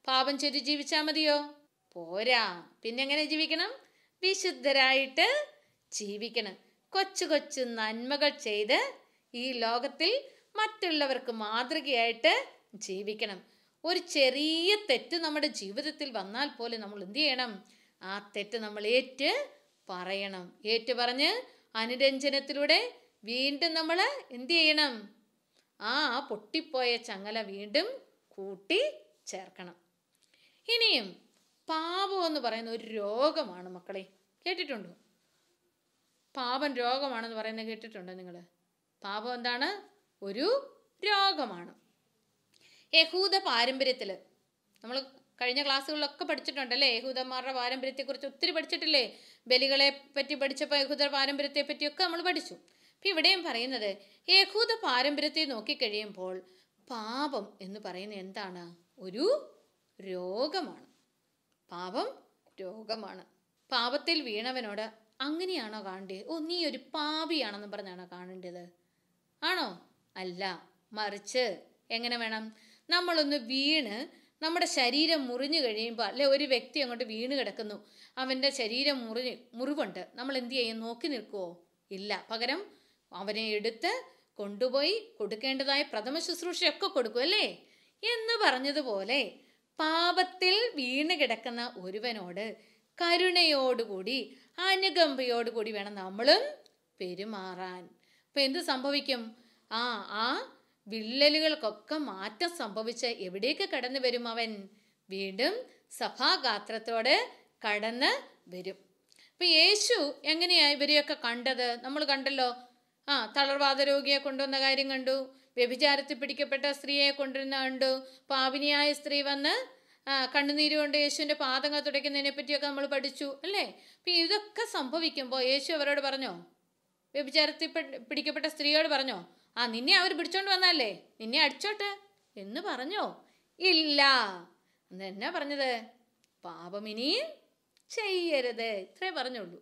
പാപം ചൊല്ലി ജീവിച്ചാ മതിയോ പോരാ പിന്നെ എങ്ങനെ ജീവിക്കണം വിശുദ്ധരായിട്ട് ജീവിക്കണം കൊച്ചു കൊച്ചു നന്മകൾ ചെയ്ത് ഈ ലോകത്തിൽ മറ്റുള്ളവർക്ക് മാതൃകയായിട്ട് ജീവിക്കണം ഒരു ചെറിയ തെറ്റ് നമ്മുടെ ജീവിതത്തിൽ വന്നാൽ പോലും നമ്മൾ എന്ത് ചെയ്യണം ആ തെറ്റ് നമ്മൾ ഏറ്റ് പറയണം ഏറ്റു പറഞ്ഞ് അനുരഞ്ജനത്തിലൂടെ വീണ്ടും നമ്മൾ എന്ത് ചെയ്യണം ആ പൊട്ടിപ്പോയ ചങ്ങല വീണ്ടും കൂട്ടി ചേർക്കണം ഇനിയും പാപം എന്ന് പറയുന്ന ഒരു രോഗമാണ് മക്കളെ കേട്ടിട്ടുണ്ടോ പാപം രോഗമാണെന്ന് പറയുന്നത് കേട്ടിട്ടുണ്ടോ നിങ്ങൾ പാപം എന്താണ് ഒരു രോഗമാണ് യഹൂദ പാരമ്പര്യത്തിൽ നമ്മൾ കഴിഞ്ഞ ക്ലാസ്സുകളിലൊക്കെ പഠിച്ചിട്ടുണ്ടല്ലേ യഹൂദന്മാരുടെ പാരമ്പര്യത്തെക്കുറിച്ച് ഒത്തിരി പഠിച്ചിട്ടില്ലേ ബലികളെ പറ്റി പഠിച്ചപ്പോൾ യഹൂദ പാരമ്പര്യത്തെ പറ്റിയൊക്കെ നമ്മൾ പഠിച്ചു ഇവിടെയും പറയുന്നത് യഹൂദ പാരമ്പര്യത്തെ നോക്കിക്കഴിയുമ്പോൾ പാപം എന്ന് പറയുന്നത് എന്താണ് ഒരു രോഗമാണ് പാപം രോഗമാണ് പാപത്തിൽ വീണവനോട് അങ്ങനെയാണോ കാണേണ്ടത് ഓ നീ ഒരു പാപിയാണെന്ന് പറഞ്ഞാണോ കാണേണ്ടത് ആണോ അല്ല മറിച്ച് എങ്ങനെ വേണം നമ്മളൊന്ന് വീണ് നമ്മുടെ ശരീരം മുറിഞ്ഞു കഴിയുമ്പോൾ അല്ലെ ഒരു വ്യക്തി അങ്ങോട്ട് വീണ് കിടക്കുന്നു അവൻ്റെ ശരീരം മുറിഞ്ഞ് മുറിവുണ്ട് നമ്മൾ എന്ത് ചെയ്യും നോക്കി നിൽക്കുമോ ഇല്ല പകരം അവനെ എടുത്ത് കൊണ്ടുപോയി കൊടുക്കേണ്ടതായ പ്രഥമ ശുശ്രൂഷയൊക്കെ കൊടുക്കും അല്ലേ എന്ന് പറഞ്ഞതുപോലെ പാപത്തിൽ വീണ് കിടക്കുന്ന ഒരുവനോട് കരുണയോടുകൂടി അനുകമ്പയോടുകൂടി വേണം നമ്മളും പെരുമാറാൻ അപ്പം എന്ത് സംഭവിക്കും ആ ആ വിള്ളലുകൾക്കൊക്കെ മാറ്റം സംഭവിച്ച് എവിടേക്ക് കടന്നു വരും അവൻ വീണ്ടും സഭാഗാത്രത്തോട് കടന്ന് വരും അപ്പം യേശു എങ്ങനെയാണ് ഇവരെയൊക്കെ കണ്ടത് നമ്മൾ കണ്ടല്ലോ ആ തളർവാദ രോഗിയെ കൊണ്ടുവന്ന കാര്യം കണ്ടു വ്യഭിചാരത്തിൽ പിടിക്കപ്പെട്ട സ്ത്രീയെ കൊണ്ടുവരുന്ന കണ്ടു പാവിനിയായ സ്ത്രീ വന്ന് കണ്ണുനീര് കൊണ്ട് യേശുവിൻ്റെ പാദങ്ങൾ തുടയ്ക്കുന്നതിനെ പറ്റിയൊക്കെ നമ്മൾ പഠിച്ചു അല്ലേ അപ്പം ഇതൊക്കെ സംഭവിക്കുമ്പോൾ യേശു അവരോട് പറഞ്ഞോ വ്യഭിചാരത്തിൽ പിടിക്കപ്പെട്ട സ്ത്രീയോട് പറഞ്ഞോ ആ നിന്നെ അവർ പിടിച്ചോണ്ട് വന്നാലേ നിന്നെ അടിച്ചോട്ടെ എന്ന് പറഞ്ഞോ ഇല്ല എന്നാ പറഞ്ഞത് പാപം ഇനിയും ചെയ്യരുത് ഇത്രേ പറഞ്ഞുള്ളൂ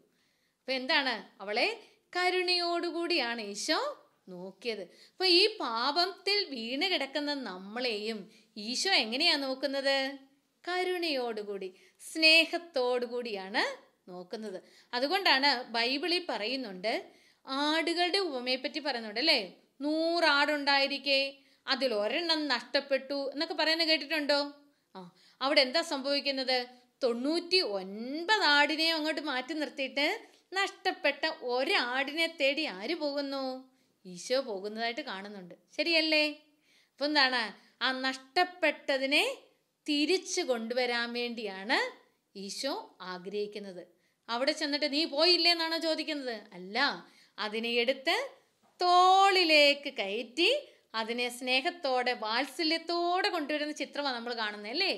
അപ്പം എന്താണ് അവളെ കരുണയോടുകൂടിയാണ് ഈശോ നോക്കിയത് അപ്പോൾ ഈ പാപത്തിൽ വീണ് കിടക്കുന്ന നമ്മളെയും ഈശോ എങ്ങനെയാണ് നോക്കുന്നത് കരുണയോടുകൂടി സ്നേഹത്തോടുകൂടിയാണ് നോക്കുന്നത് അതുകൊണ്ടാണ് ബൈബിളിൽ പറയുന്നുണ്ട് ആടുകളുടെ ഉപമയെ പറ്റി പറയുന്നുണ്ട് അല്ലേ നൂറാടുണ്ടായിരിക്കെ അതിൽ ഒരെണ്ണം നഷ്ടപ്പെട്ടു എന്നൊക്കെ പറയുന്നത് കേട്ടിട്ടുണ്ടോ ആ അവിടെ എന്താ സംഭവിക്കുന്നത് തൊണ്ണൂറ്റി ഒൻപത് ആടിനെയും അങ്ങോട്ട് മാറ്റി നിർത്തിയിട്ട് നഷ്ടപ്പെട്ട ഒരാടിനെ തേടി ആര് പോകുന്നു ഈശോ പോകുന്നതായിട്ട് കാണുന്നുണ്ട് ശരിയല്ലേ അപ്പൊ എന്താണ് ആ നഷ്ടപ്പെട്ടതിനെ തിരിച്ചു കൊണ്ടുവരാൻ വേണ്ടിയാണ് ഈശോ ആഗ്രഹിക്കുന്നത് അവിടെ ചെന്നിട്ട് നീ പോയില്ലേ എന്നാണോ ചോദിക്കുന്നത് അല്ല അതിനെ എടുത്ത് തോളിലേക്ക് കയറ്റി അതിനെ സ്നേഹത്തോടെ വാത്സല്യത്തോടെ കൊണ്ടുവരുന്ന ചിത്രമാണ് നമ്മൾ കാണുന്നത് അല്ലേ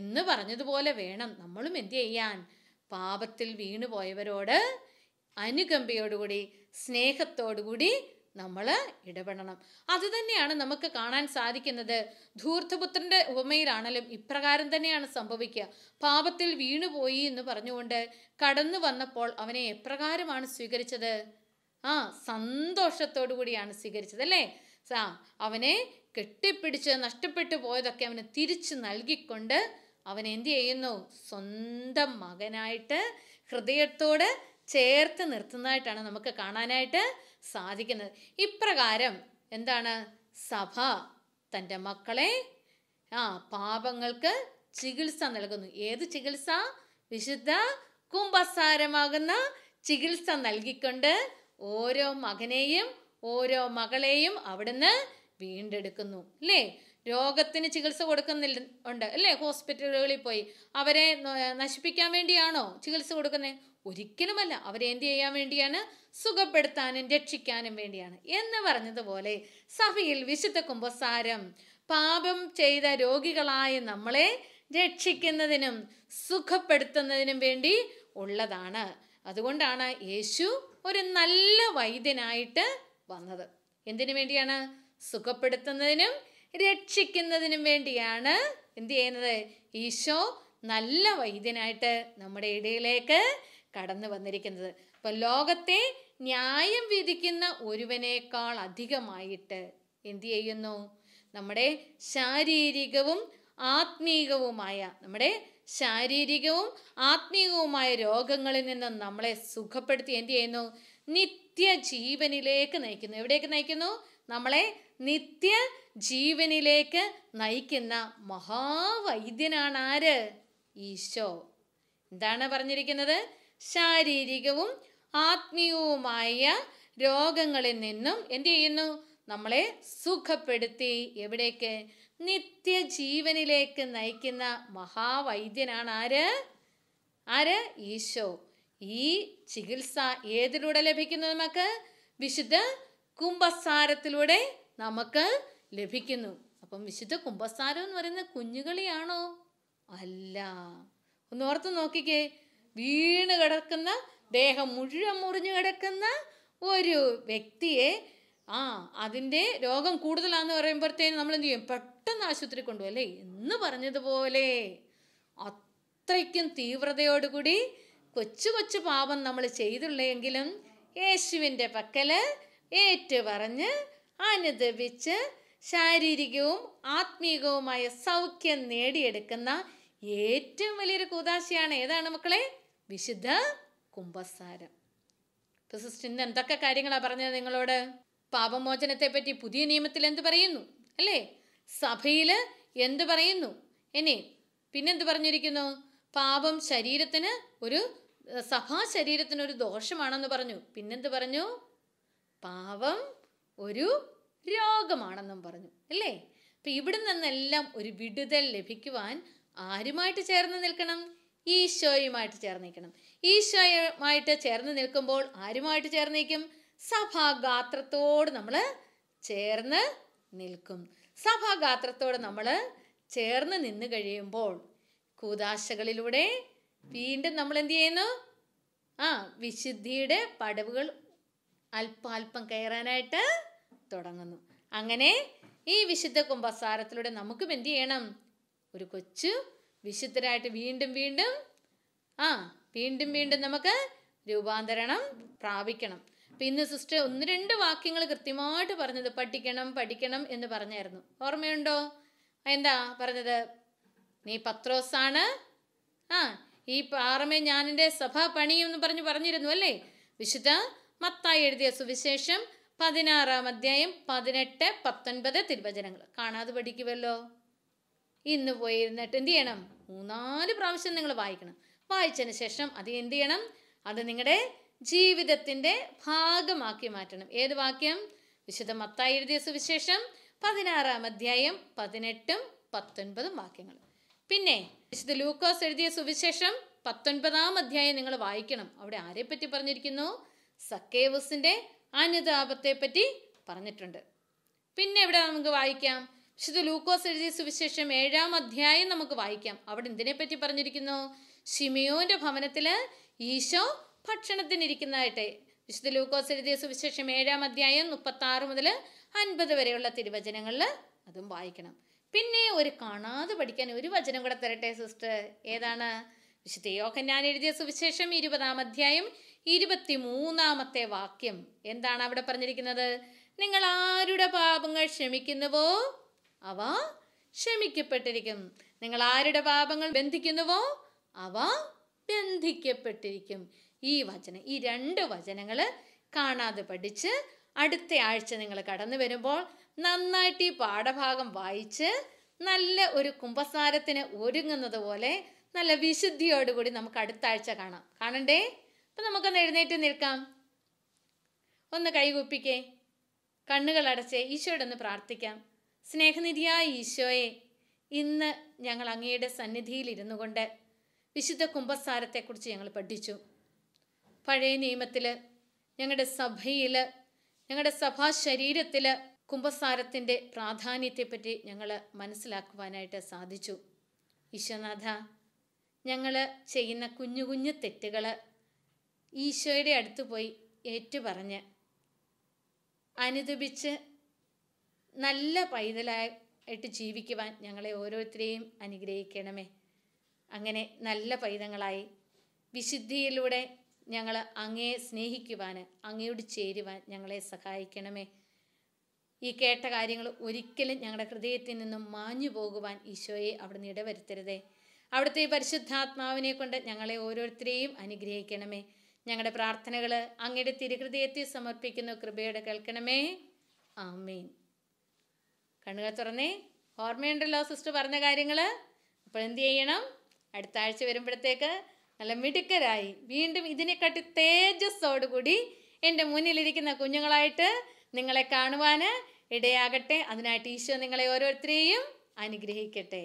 എന്ന് പറഞ്ഞതുപോലെ വേണം നമ്മളും എന്ത് ചെയ്യാൻ പാപത്തിൽ വീണുപോയവരോട് അനുകമ്പയോടുകൂടി സ്നേഹത്തോടുകൂടി നമ്മൾ ഇടപെടണം അതുതന്നെയാണ് നമുക്ക് കാണാൻ സാധിക്കുന്നത് ധൂർത്തപുത്രൻ്റെ ഉപമയിലാണെങ്കിലും ഇപ്രകാരം തന്നെയാണ് സംഭവിക്കുക പാപത്തിൽ വീണുപോയി എന്ന് പറഞ്ഞുകൊണ്ട് കടന്നു വന്നപ്പോൾ അവനെ എപ്രകാരമാണ് സ്വീകരിച്ചത് ആ സന്തോഷത്തോടു കൂടിയാണ് സ്വീകരിച്ചത് അല്ലേ അവനെ കെട്ടിപ്പിടിച്ച് നഷ്ടപ്പെട്ടു പോയതൊക്കെ അവന് തിരിച്ചു നൽകിക്കൊണ്ട് അവൻ എന്തു ചെയ്യുന്നു സ്വന്തം മകനായിട്ട് ഹൃദയത്തോട് ചേർത്ത് നിർത്തുന്നതായിട്ടാണ് നമുക്ക് കാണാനായിട്ട് സാധിക്കുന്നത് ഇപ്രകാരം എന്താണ് സഭ തൻ്റെ മക്കളെ ആ പാപങ്ങൾക്ക് ചികിത്സ നൽകുന്നു ഏത് ചികിത്സ വിശുദ്ധ കുംഭസാരമാകുന്ന ചികിത്സ നൽകിക്കൊണ്ട് ഓരോ മകനെയും ഓരോ മകളെയും അവിടുന്ന് വീണ്ടെടുക്കുന്നു അല്ലേ രോഗത്തിന് ചികിത്സ കൊടുക്കുന്നില്ല ഉണ്ട് അല്ലേ ഹോസ്പിറ്റലുകളിൽ പോയി അവരെ നശിപ്പിക്കാൻ വേണ്ടിയാണോ ചികിത്സ കൊടുക്കുന്നത് ഒരിക്കലുമല്ല അവരെ എന്ത് ചെയ്യാൻ വേണ്ടിയാണ് സുഖപ്പെടുത്താനും രക്ഷിക്കാനും വേണ്ടിയാണ് എന്ന് പറഞ്ഞതുപോലെ സഭയിൽ വിശുദ്ധ കുംഭസാരം പാപം ചെയ്ത രോഗികളായ നമ്മളെ രക്ഷിക്കുന്നതിനും സുഖപ്പെടുത്തുന്നതിനും വേണ്ടി ഉള്ളതാണ് അതുകൊണ്ടാണ് യേശു ഒരു നല്ല വൈദ്യനായിട്ട് വന്നത് എന്തിനു വേണ്ടിയാണ് സുഖപ്പെടുത്തുന്നതിനും രക്ഷിക്കുന്നതിനും വേണ്ടിയാണ് എന്ത് ചെയ്യുന്നത് ഈശോ നല്ല വൈദ്യനായിട്ട് നമ്മുടെ ഇടയിലേക്ക് കടന്നു വന്നിരിക്കുന്നത് അപ്പൊ ലോകത്തെ ന്യായം വിധിക്കുന്ന ഒരുവനേക്കാൾ അധികമായിട്ട് എന്തു ചെയ്യുന്നു നമ്മുടെ ശാരീരികവും ആത്മീകവുമായ നമ്മുടെ ശാരീരികവും ആത്മീകവുമായ രോഗങ്ങളിൽ നിന്ന് നമ്മളെ സുഖപ്പെടുത്തി എന്ത് ചെയ്യുന്നു നിത്യജീവനിലേക്ക് നയിക്കുന്നു എവിടേക്ക് നയിക്കുന്നു നമ്മളെ നിത്യ ജീവനിലേക്ക് നയിക്കുന്ന മഹാവൈദ്യനാണ് ആര് ഈശോ എന്താണ് പറഞ്ഞിരിക്കുന്നത് ശാരീരികവും ആത്മീയവുമായ രോഗങ്ങളിൽ നിന്നും എന്തു ചെയ്യുന്നു നമ്മളെ സുഖപ്പെടുത്തി എവിടേക്ക് നിത്യജീവനിലേക്ക് നയിക്കുന്ന മഹാവൈദ്യനാണ് ആര് ആര് ഈശോ ഈ ചികിത്സ ഏതിലൂടെ ലഭിക്കുന്നു നമുക്ക് വിശുദ്ധ കുംഭസാരത്തിലൂടെ നമുക്ക് ലഭിക്കുന്നു അപ്പം വിശുദ്ധ കുംഭസാരം എന്ന് പറയുന്നത് കുഞ്ഞുകളിയാണോ അല്ല ഒന്ന് ഓർത്ത് നോക്കിക്കേ വീണ് കിടക്കുന്ന ദേഹം മുഴുവൻ മുറിഞ്ഞു കിടക്കുന്ന ഒരു വ്യക്തിയെ ആ അതിൻ്റെ രോഗം കൂടുതലാന്ന് പറയുമ്പോഴത്തേന് നമ്മൾ എന്ത് ചെയ്യും പെട്ടെന്ന് ആശുപത്രി കൊണ്ടുപോകും അല്ലേ എന്ന് പറഞ്ഞതുപോലെ അത്രയ്ക്കും തീവ്രതയോടുകൂടി കൊച്ചു കൊച്ചു പാപം നമ്മൾ ചെയ്തുള്ളെങ്കിലും യേശുവിൻ്റെ പക്കൽ ഏറ്റു പറഞ്ഞ് അനുദപിച്ച് ശാരീരികവും ആത്മീയവുമായ സൗഖ്യം നേടിയെടുക്കുന്ന ഏറ്റവും വലിയൊരു കൂതാശിയാണ് ഏതാണ് മക്കളെ വിശുദ്ധ കുംഭസാരം സിസ്റ്റർ ഇന്ന് എന്തൊക്കെ കാര്യങ്ങളാണ് പറഞ്ഞത് നിങ്ങളോട് പാപമോചനത്തെ പറ്റി പുതിയ നിയമത്തിൽ എന്ത് പറയുന്നു അല്ലേ സഭയിൽ എന്ത് പറയുന്നു ഇനി പിന്നെന്ത് പറഞ്ഞിരിക്കുന്നു പാപം ശരീരത്തിന് ഒരു സഭാ ശരീരത്തിന് ഒരു ദോഷമാണെന്ന് പറഞ്ഞു പിന്നെന്ത് പറഞ്ഞു പാപം ഒരു രോഗമാണെന്നും പറഞ്ഞു അല്ലേ അപ്പൊ ഇവിടെ നിന്നെല്ലാം ഒരു വിടുതൽ ലഭിക്കുവാൻ ആരുമായിട്ട് ചേർന്ന് നിൽക്കണം ഈശോയുമായിട്ട് ചേർന്ന് നിൽക്കണം ഈശോയുമായിട്ട് ചേർന്ന് നിൽക്കുമ്പോൾ ആരുമായിട്ട് ചേർന്ന് നിൽക്കും സഭാഗാത്രത്തോട് നമ്മൾ ചേർന്ന് നിൽക്കും സഭാഗാത്രത്തോട് നമ്മൾ ചേർന്ന് നിന്ന് കഴിയുമ്പോൾ കൂതാശകളിലൂടെ വീണ്ടും നമ്മൾ എന്ത് ചെയ്യുന്നു ആ വിശുദ്ധിയുടെ പടവുകൾ അല്പാൽപ്പം കയറാനായിട്ട് തുടങ്ങുന്നു അങ്ങനെ ഈ വിശുദ്ധ കുംഭസാരത്തിലൂടെ നമുക്കും എന്ത് ചെയ്യണം ഒരു കൊച്ചു വിശുദ്ധരായിട്ട് വീണ്ടും വീണ്ടും ആ വീണ്ടും വീണ്ടും നമുക്ക് രൂപാന്തരണം പ്രാപിക്കണം അപ്പം ഇന്ന് സിസ്റ്റർ ഒന്ന് രണ്ട് വാക്യങ്ങൾ കൃത്യമായിട്ട് പറഞ്ഞത് പഠിക്കണം പഠിക്കണം എന്ന് പറഞ്ഞായിരുന്നു ഓർമ്മയുണ്ടോ എന്താ പറഞ്ഞത് നീ പത്രോസാണ് ആ ഈ പാറമേ ഞാനിൻ്റെ സഭ പണിയും എന്ന് പറഞ്ഞ് പറഞ്ഞിരുന്നു അല്ലേ വിശുദ്ധ മത്തായി എഴുതിയ സുവിശേഷം പതിനാറാം അധ്യായം പതിനെട്ട് പത്തൊൻപത് തിരുവചനങ്ങൾ കാണാതെ പഠിക്കുമല്ലോ ഇന്ന് പോയിരുന്നിട്ട് എന്ത് ചെയ്യണം മൂന്നാല് പ്രാവശ്യം നിങ്ങൾ വായിക്കണം വായിച്ചതിന് ശേഷം അത് എന്ത് ചെയ്യണം അത് നിങ്ങളുടെ ജീവിതത്തിൻ്റെ ഭാഗമാക്കി മാറ്റണം ഏത് വാക്യം വിശുദ്ധ മത്തായി എഴുതിയ സുവിശേഷം പതിനാറാം അധ്യായം പതിനെട്ടും പത്തൊൻപതും വാക്യങ്ങൾ പിന്നെ വിശുദ്ധ ലൂക്കോസ് എഴുതിയ സുവിശേഷം പത്തൊൻപതാം അധ്യായം നിങ്ങൾ വായിക്കണം അവിടെ ആരെപ്പറ്റി പറഞ്ഞിരിക്കുന്നു സക്കേവസിൻ്റെ പറ്റി പറഞ്ഞിട്ടുണ്ട് പിന്നെ ഇവിടെ നമുക്ക് വായിക്കാം വിശുദ്ധ ലൂക്കോസ് എഴുതിയ സുവിശേഷം ഏഴാം അധ്യായം നമുക്ക് വായിക്കാം അവിടെ എന്തിനെ പറ്റി പറഞ്ഞിരിക്കുന്നു ഷിമിയോന്റെ ഭവനത്തിൽ ഈശോ ഭക്ഷണത്തിനിരിക്കുന്നതായിട്ട് വിശുദ്ധ ലൂക്കോസ് എഴുതിയ സുവിശേഷം ഏഴാം അധ്യായം മുപ്പത്തി ആറ് മുതൽ അൻപത് വരെയുള്ള തിരുവചനങ്ങളിൽ അതും വായിക്കണം പിന്നെ ഒരു കാണാതെ പഠിക്കാൻ ഒരു വചനം കൂടെ തരട്ടെ സിസ്റ്റർ ഏതാണ് വിശുദ്ധ യോഹന്നാൻ എഴുതിയ സുവിശേഷം ഇരുപതാം അധ്യായം ഇരുപത്തി മൂന്നാമത്തെ വാക്യം എന്താണ് അവിടെ പറഞ്ഞിരിക്കുന്നത് നിങ്ങൾ ആരുടെ പാപങ്ങൾ ക്ഷമിക്കുന്നുവോ അവ ക്ഷമിക്കപ്പെട്ടിരിക്കും നിങ്ങൾ ആരുടെ പാപങ്ങൾ ബന്ധിക്കുന്നുവോ അവ ബന്ധിക്കപ്പെട്ടിരിക്കും ഈ വചനം ഈ രണ്ട് വചനങ്ങൾ കാണാതെ പഠിച്ച് അടുത്ത ആഴ്ച നിങ്ങൾ കടന്നു വരുമ്പോൾ നന്നായിട്ട് ഈ പാഠഭാഗം വായിച്ച് നല്ല ഒരു കുംഭസാരത്തിന് ഒരുങ്ങുന്നത് പോലെ നല്ല വിശുദ്ധിയോടുകൂടി നമുക്ക് അടുത്ത ആഴ്ച കാണാം കാണണ്ടേ അപ്പം നമുക്കൊന്ന് എഴുന്നേറ്റ് നിൽക്കാം ഒന്ന് കൈകുപ്പിക്കേ കണ്ണുകൾ അടച്ച് ഈശോയോടൊന്ന് പ്രാർത്ഥിക്കാം സ്നേഹനിധിയായ ഈശോയെ ഇന്ന് ഞങ്ങൾ അങ്ങയുടെ സന്നിധിയിൽ ഇരുന്നു കൊണ്ട് വിശുദ്ധ കുംഭസാരത്തെക്കുറിച്ച് ഞങ്ങൾ പഠിച്ചു പഴയ നിയമത്തിൽ ഞങ്ങളുടെ സഭയിൽ ഞങ്ങളുടെ സഭാ ശരീരത്തിൽ കുംഭസാരത്തിൻ്റെ പ്രാധാന്യത്തെപ്പറ്റി ഞങ്ങൾ മനസ്സിലാക്കുവാനായിട്ട് സാധിച്ചു ഈശോനാഥ ഞങ്ങൾ ചെയ്യുന്ന കുഞ്ഞു കുഞ്ഞു തെറ്റുകൾ ഈശോയുടെ അടുത്ത് പോയി ഏറ്റുപറഞ്ഞ് അനുദപിച്ച് നല്ല പൈതലായിട്ട് ജീവിക്കുവാൻ ഞങ്ങളെ ഓരോരുത്തരെയും അനുഗ്രഹിക്കണമേ അങ്ങനെ നല്ല പൈതങ്ങളായി വിശുദ്ധിയിലൂടെ ഞങ്ങൾ അങ്ങയെ സ്നേഹിക്കുവാൻ അങ്ങയോട് ചേരുവാൻ ഞങ്ങളെ സഹായിക്കണമേ ഈ കേട്ട കാര്യങ്ങൾ ഒരിക്കലും ഞങ്ങളുടെ ഹൃദയത്തിൽ നിന്നും മാഞ്ഞു പോകുവാൻ ഈശോയെ അവിടുന്ന് ഇടവരുത്തരുതേ അവിടുത്തെ പരിശുദ്ധാത്മാവിനെ കൊണ്ട് ഞങ്ങളെ ഓരോരുത്തരെയും അനുഗ്രഹിക്കണമേ ഞങ്ങളുടെ പ്രാർത്ഥനകൾ അങ്ങയുടെ തിരുഹൃദയത്തിൽ സമർപ്പിക്കുന്നു കൃപയോടെ കേൾക്കണമേ ആമീൻ കണ്ണുക തുറന്നേ ഓർമ്മയുണ്ടല്ലോ സിസ്റ്റർ പറഞ്ഞ കാര്യങ്ങൾ അപ്പോൾ എന്ത് ചെയ്യണം അടുത്ത ആഴ്ച വരുമ്പോഴത്തേക്ക് നല്ല മിടുക്കരായി വീണ്ടും ഇതിനെക്കാട്ടി തേജസ്സോടുകൂടി എൻ്റെ മുന്നിലിരിക്കുന്ന കുഞ്ഞുങ്ങളായിട്ട് നിങ്ങളെ കാണുവാൻ ഇടയാകട്ടെ അതിനായിട്ട് ഈശോ നിങ്ങളെ ഓരോരുത്തരെയും അനുഗ്രഹിക്കട്ടെ